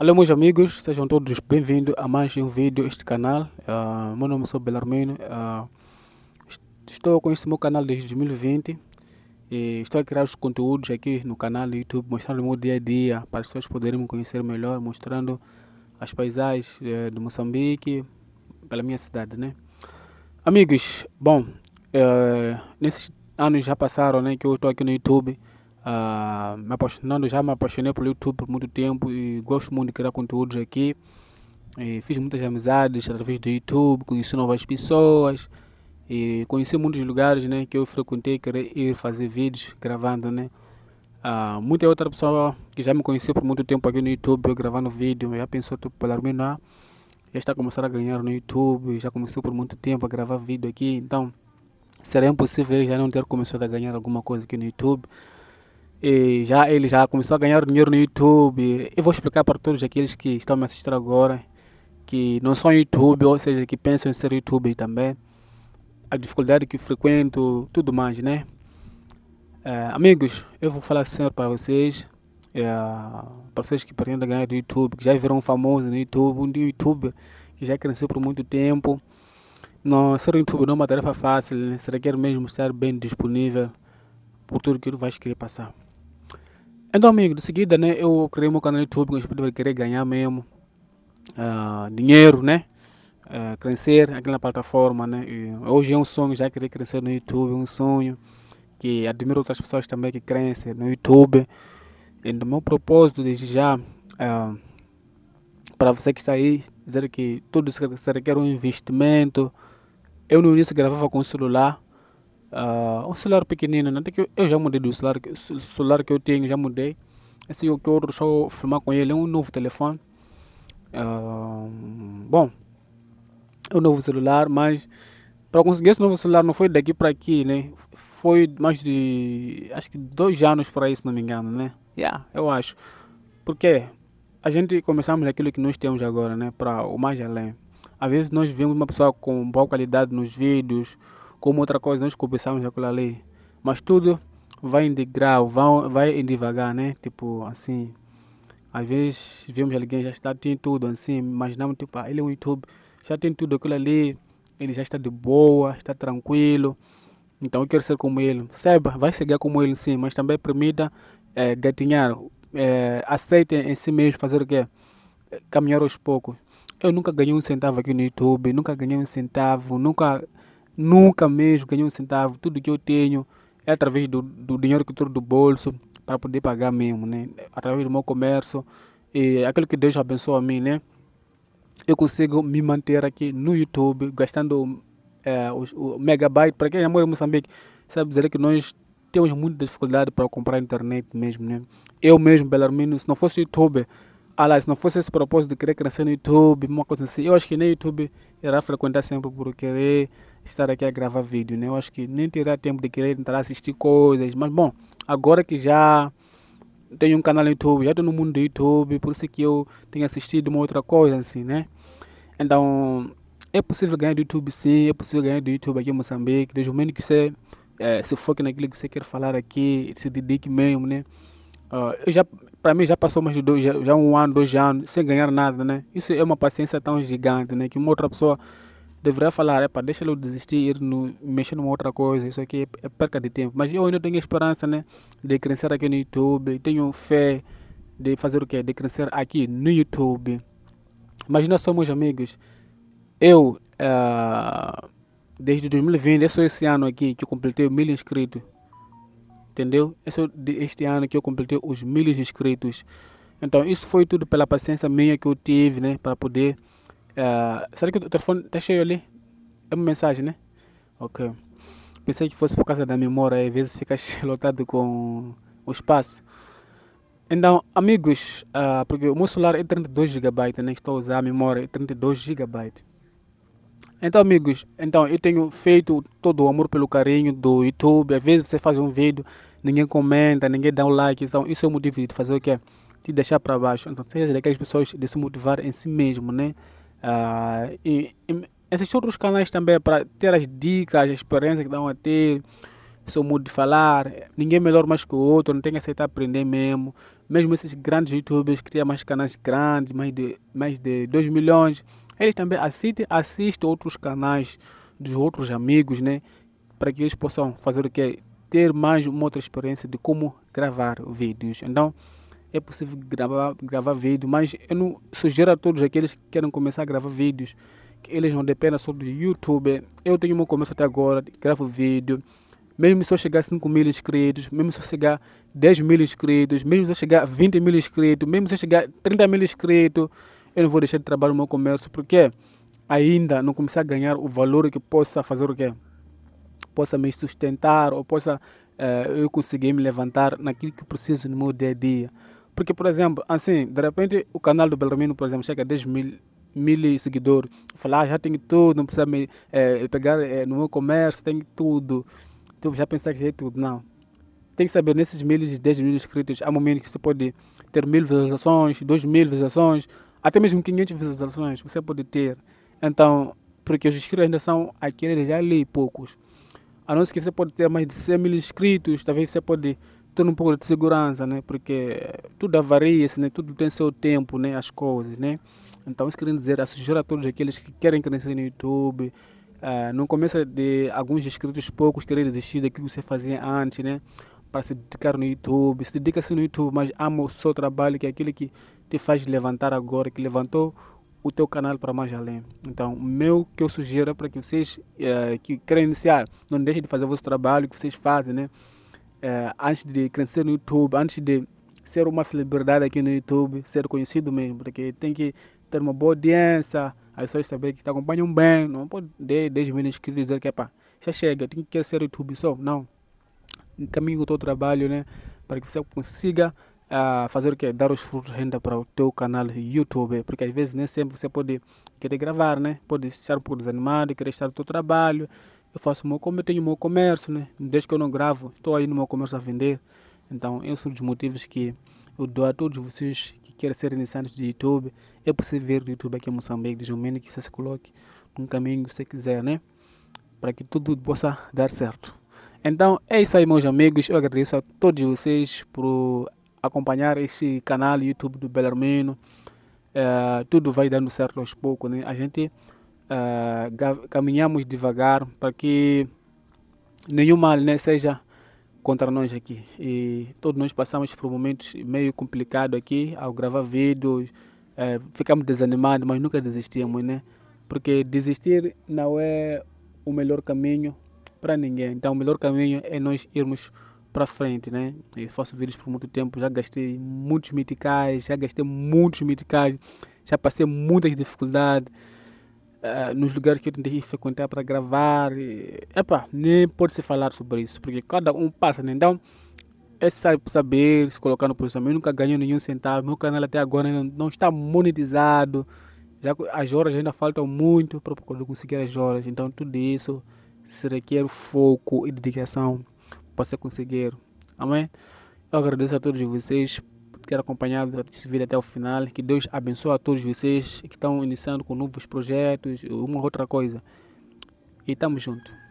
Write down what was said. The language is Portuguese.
Alô meus amigos, sejam todos bem-vindos a mais um vídeo este canal. Uh, meu nome é Belarmino, uh, ah, estou com esse meu canal desde 2020 e estou a criar os conteúdos aqui no canal do YouTube, mostrando o meu dia a dia para as pessoas poderem me conhecer melhor, mostrando as paisagens uh, de Moçambique, pela minha cidade, né? Amigos, bom, uh, nesses anos já passaram, né, que eu estou aqui no YouTube ah, me apaixonando já me apaixonei pelo YouTube por muito tempo e gosto muito de criar conteúdos aqui. E fiz muitas amizades através do YouTube, conheci novas pessoas e conheci muitos lugares né, que eu frequentei querer ir fazer vídeos gravando. Né? Ah, muita outra pessoa que já me conheceu por muito tempo aqui no YouTube, eu gravando vídeo, já pensou tipo, para mim já está começando a ganhar no YouTube, já começou por muito tempo a gravar vídeo aqui, então será impossível já não ter começado a ganhar alguma coisa aqui no YouTube. E já ele já começou a ganhar dinheiro no YouTube. Eu vou explicar para todos aqueles que estão me assistindo agora, que não são YouTube, ou seja, que pensam em ser YouTube também, a dificuldade que frequento, tudo mais, né? É, amigos, eu vou falar assim para vocês, é, para vocês que pretendem ganhar do YouTube, que já viram famoso no YouTube, um YouTube que já cresceu por muito tempo. Não, ser um YouTube não é uma tarefa fácil, né? que requer é mesmo estar bem disponível por tudo que tu vais querer passar. Então, amigo, de seguida, né, eu criei meu canal no YouTube com o espírito de querer ganhar mesmo uh, dinheiro, né? Uh, crescer aqui na plataforma, né? E hoje é um sonho, já querer crescer no YouTube, é um sonho que admiro outras pessoas também que crescem no YouTube. E no meu propósito, desde já, uh, ah, para você que está aí, dizer que tudo isso requer é um investimento. Eu no início gravava com o celular, uh, um celular pequenino, né? até que eu, já mudei do celular, celular que eu tenho, já mudei. Esse o que eu só filmar com ele é um novo telefone. Uh, bom, é um novo celular, mas para conseguir esse novo celular não foi daqui para aqui, né? Foi mais de acho que dois anos para isso, não me engano, né? Yeah, eu acho. Porque a gente começamos aquilo que nós temos agora, né? Para o mais além. Às vezes nós vemos uma pessoa com boa qualidade nos vídeos, como outra coisa nós começamos aquilo ali. Mas tudo vai em degrau, vai, vai em devagar, né? Tipo assim, às vezes vemos alguém já está, tem tudo assim, imaginamos tipo, ah, ele é um YouTube, já tem tudo aquilo ali, ele já está de boa, está tranquilo. Então eu quero ser como ele. Saiba, vai chegar como ele sim, mas também permita é, gatinhar, é, aceite em si mesmo fazer o quê? Caminhar aos poucos. Eu nunca ganhei um centavo aqui no YouTube, nunca ganhei um centavo, nunca Nunca mesmo ganhei um centavo. Tudo que eu tenho é através do, do dinheiro que eu tiro do bolso para poder pagar mesmo, né? Através do meu comércio e aquilo que Deus abençoa a mim, né? Eu consigo me manter aqui no YouTube gastando é, o, o megabyte. Para quem é mora em Moçambique, sabe dizer que nós temos muita dificuldade para comprar internet mesmo, né? Eu mesmo, Belarmino, se não fosse YouTube Aliás, se não fosse esse propósito de querer crescer no YouTube, uma coisa assim, eu acho que nem YouTube irá frequentar sempre por querer estar aqui a gravar vídeo, né? Eu acho que nem terá tempo de querer entrar a assistir coisas, mas bom, agora que já tenho um canal no YouTube, já estou no mundo do YouTube, por isso que eu tenho assistido uma outra coisa assim, né? Então, é possível ganhar do YouTube sim, é possível ganhar do YouTube aqui em Moçambique, desde o momento que você é, se foque naquilo que você quer falar aqui, se dedique mesmo, né? Uh, eu já, para mim já passou mais de dois, já, já, um ano, dois anos sem ganhar nada, né? Isso é uma paciência tão gigante, né? Que uma outra pessoa deveria falar, é para deixa eu desistir, ir no, mexer numa outra coisa, isso aqui é, perda é perca de tempo. Mas eu ainda tenho esperança, né? De crescer aqui no YouTube, tenho fé de fazer o quê? De crescer aqui no YouTube. Mas nós somos amigos. Eu, uh, desde 2020, é só esse ano aqui que completei mil inscritos entendeu? Esse é este ano que eu completei os mil inscritos. Então, isso foi tudo pela paciência minha que eu tive, né? Para poder. Uh, será que o telefone está cheio ali? É uma mensagem, né? Ok. Pensei que fosse por causa da memória, às vezes fica lotado com o espaço. Então, amigos, uh, porque o meu celular é 32 GB, né? Estou a usar a memória é 32 GB. Então, amigos, então eu tenho feito todo o amor pelo carinho do YouTube. Às vezes você faz um vídeo ninguém comenta, ninguém dá um like. Então, isso é o motivo de fazer o quê? De deixar para baixo. Então, seja daquelas pessoas de se motivar em si mesmo, né? Ah, e, e esses outros canais também para ter as dicas, as experiências que dão a ter seu modo de falar, ninguém é melhor mais que o outro, não tem que aceitar aprender mesmo. Mesmo esses grandes youtubers que têm mais canais grandes, mais de, mais de 2 milhões, eles também assistem, assistem outros canais dos outros amigos, né? Para que eles possam fazer o que? ter mais uma outra experiência de como gravar vídeos. Então, é possível gravar, gravar vídeo, mas eu não sugiro a todos aqueles que querem começar a gravar vídeos, que eles não dependem só do YouTube. Eu tenho meu começo até agora, gravo vídeo, mesmo se eu chegar a 5 mil inscritos, mesmo se eu chegar a 10 mil inscritos, mesmo se eu chegar a 20 mil inscritos, mesmo se eu chegar a 30 mil inscritos, eu não vou deixar de trabalhar no meu comércio, porque ainda não comecei a ganhar o valor que possa fazer o quê? possa me sustentar ou possa uh, eu conseguir me levantar naquilo que preciso no meu dia a dia. Porque, por exemplo, assim, de repente o canal do Belramino, por exemplo, chega a 10 mil, mil seguidores. Falar, ah, já tenho tudo, não precisa me eh, pegar eh, no meu comércio, tenho tudo. Então, já pensar que já é tudo. Não. Tem que saber, nesses mil, 10 mil inscritos, há momentos que você pode ter mil visualizações, dois mil visualizações, até mesmo 500 visualizações você pode ter. Então, porque os inscritos ainda são aqueles já ali poucos. A não ser que você pode ter mais de 100 mil inscritos, talvez você pode ter um pouco de segurança, né? Porque tudo avaria, assim, né? Tudo tem seu tempo, né? As coisas, né? Então, isso querendo dizer, a sugerir a todos aqueles que querem crescer no YouTube, uh, não começa de alguns inscritos poucos querer desistir daquilo que você fazia antes, né? Para se dedicar no YouTube. Se dedica-se no YouTube, mas ama o seu trabalho, que é aquele que te faz levantar agora, que levantou o teu canal para mais além. Então, o meu que eu sugiro é para que vocês é, que querem iniciar, não deixem de fazer o vosso trabalho que vocês fazem, né? É, antes de crescer no YouTube, antes de ser uma celebridade aqui no YouTube, ser conhecido mesmo, porque tem que ter uma boa audiência, as pessoas saberem que te acompanham bem, não pode ter 10 mil inscritos dizer que, é pá, já chega, tem que ser YouTube só, não. Caminho o teu trabalho, né? Para que você consiga a ah, fazer o que? Dar os frutos de renda para o teu canal YouTube, porque às vezes nem sempre você pode querer gravar, né? Pode estar um pouco desanimado, querer estar no teu trabalho. Eu faço meu como eu tenho meu comércio, né? Desde que eu não gravo, estou aí no meu comércio a vender. Então, é são os motivos que eu dou a todos vocês que querem ser iniciantes de YouTube. É possível ver o YouTube aqui em Moçambique, desde o momento que você se coloque no caminho que você quiser, né? Para que tudo possa dar certo. Então é isso aí, meus amigos. Eu agradeço a todos vocês por acompanhar esse canal YouTube do Belarmino. É, tudo vai dando certo aos poucos, né? A gente é, caminhamos devagar para que nenhum mal né, seja contra nós aqui. E todos nós passamos por momentos meio complicados aqui ao gravar vídeos, é, ficamos desanimados, mas nunca desistimos, né? Porque desistir não é o melhor caminho para ninguém. Então, o melhor caminho é nós irmos para frente, né? Eu faço vídeos por muito tempo, já gastei muitos miticais, já gastei muitos miticais, já passei muitas dificuldades uh, nos lugares que eu tentei frequentar para gravar. E, epa, nem pode se falar sobre isso, porque cada um passa, né? Então, é saber se colocar no posicionamento. Eu nunca ganhei nenhum centavo, meu canal até agora não, está monetizado. Já, as horas ainda faltam muito para conseguir as horas, então tudo isso se requer foco e dedicação você conseguir. Amém? Eu agradeço a todos vocês por ter acompanhado esse vídeo até o final. Que Deus abençoe a todos vocês que estão iniciando com novos projetos, uma outra coisa. E tamo junto.